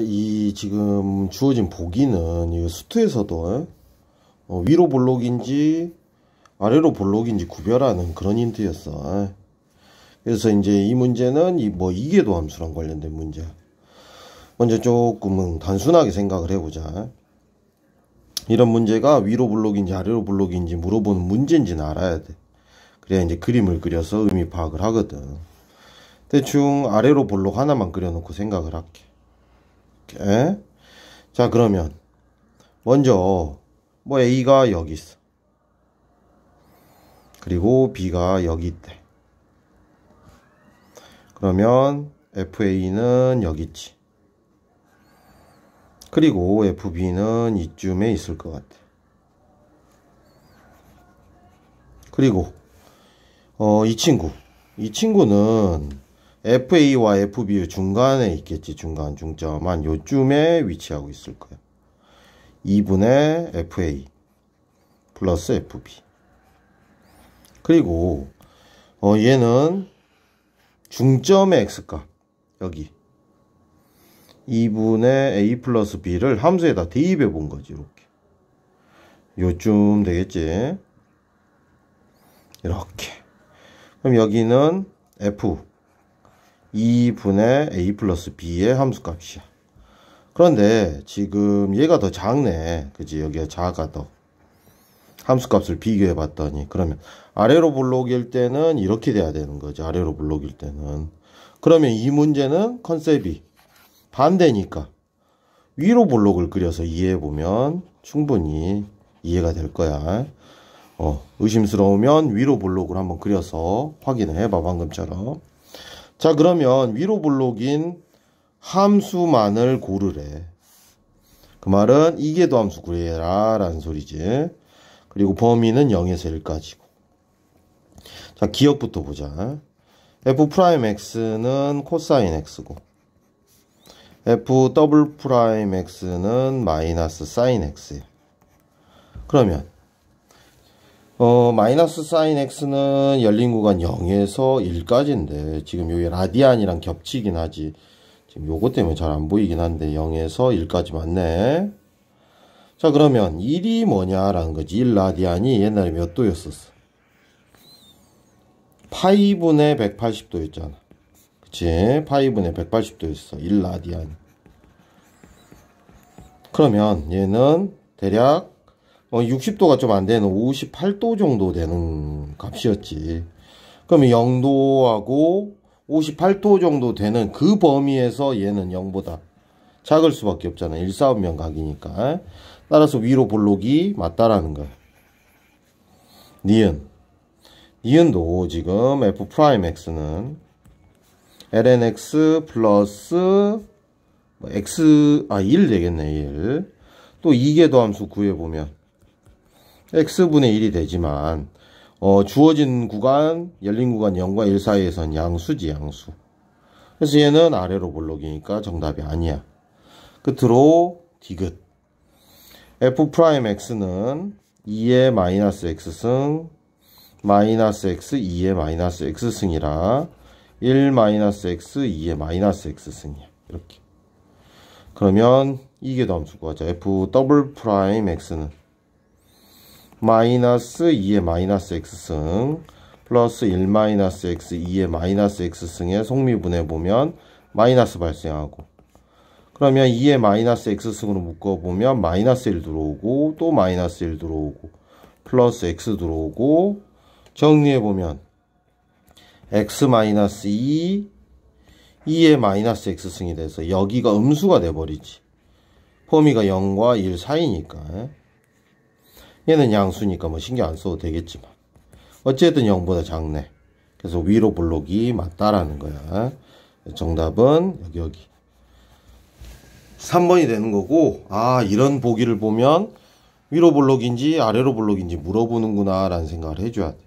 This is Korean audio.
이 지금 주어진 보기는 이 수트에서도 어, 위로 볼록인지 아래로 볼록인지 구별하는 그런 힌트였어. 그래서 이제 이 문제는 이 뭐 이계도 함수랑 관련된 문제. 먼저 조금은 단순하게 생각을 해보자. 이런 문제가 위로 블록인지 아래로 블록인지 물어보는 문제인지는 알아야 돼. 그래야 이제 그림을 그려서 의미 파악을 하거든. 대충 아래로 블록 하나만 그려놓고 생각을 할게. 에? 예? 자 그러면 먼저 뭐 A가 여기 있어 그리고 B가 여기 있대 그러면 FA는 여기 있지 그리고 FB는 이쯤에 있을 것 같아 그리고 어, 이 친구 이 친구는 FA와 FB의 중간에 있겠지. 중간 중점 한 요쯤에 위치하고 있을 거예요. 2분의 FA 플러스 FB 그리고 어 얘는 중점의 x값 여기 2분의 a 플러스 b를 함수에다 대입해 본 거지 이렇게 요쯤 되겠지 이렇게 그럼 여기는 f 2분의 a 플러스 b의 함수값이야. 그런데 지금 얘가 더 작네. 그지? 여기가 작아 더. 함수값을 비교해 봤더니 그러면 아래로 블록일 때는 이렇게 돼야 되는 거지. 아래로 블록일 때는. 그러면 이 문제는 컨셉이 반대니까 위로 블록을 그려서 이해해 보면 충분히 이해가 될 거야. 어, 의심스러우면 위로 블록을 한번 그려서 확인을 해봐 방금처럼. 자, 그러면 위로 블록인 함수만을 고르래. 그 말은 이게도 함수 구해라 라는 소리지. 그리고 범위는 0에서 1까지고. 자, 기억부터 보자. f'x는 코사인 x고 f 더블 프라임 x는 마이너스 사인 x. 그러면 어, 마이너스 사인 x는 열린 구간 0에서 1까지인데 지금 여기 라디안이랑 겹치긴 하지 지금 요것 때문에 잘 안 보이긴 한데 0에서 1까지 맞네 자 그러면 1이 뭐냐라는 거지 1 라디안이 옛날에 몇 도였었어 파이분의 180도였잖아 그치 파이분의 180도였어 1라디안 그러면 얘는 대략 어, 60도가 좀 안 되는 58도 정도 되는 값이었지. 그럼 0도하고 58도 정도 되는 그 범위에서 얘는 0보다 작을 수밖에 없잖아. 1 4, 5면 각이니까. 따라서 위로 볼록이 맞다라는 거야. 니은. 니은도 지금 f'x는 lnx 플러스 뭐 x, 아, 1 되겠네, 1. 또 2개 더함수 구해보면 x분의 1이 되지만 어, 주어진 구간, 열린 구간 0과 1 사이에선 양수지 양수 그래서 얘는 아래로 볼록이니까 정답이 아니야 끝으로 디귿 f'x는 2의 마이너스 x승 마이너스 x 2의 마이너스 x승이라 1 마이너스 x 2의 마이너스 x승이야 이렇게 그러면 이게 다음 수고하자 f 더블 프라임 x는 마이너스 2의 마이너스 x승 플러스 1 마이너스 x 2의 마이너스 x승의 속미분해 보면 마이너스 발생하고 그러면 2의 마이너스 x승으로 묶어보면 마이너스 1 들어오고 또 마이너스 1 들어오고 플러스 x 들어오고 정리해보면 x 마이너스 2 2의 마이너스 x승이 돼서 여기가 음수가 돼버리지 폼이가 0과 1 사이니까 얘는 양수니까 뭐 신경 안 써도 되겠지만 어쨌든 0보다 작네 그래서 위로 블록이 맞다라는 거야 정답은 여기 여기 3번이 되는 거고 아 이런 보기를 보면 위로 블록인지 아래로 블록인지 물어보는구나 라는 생각을 해줘야 돼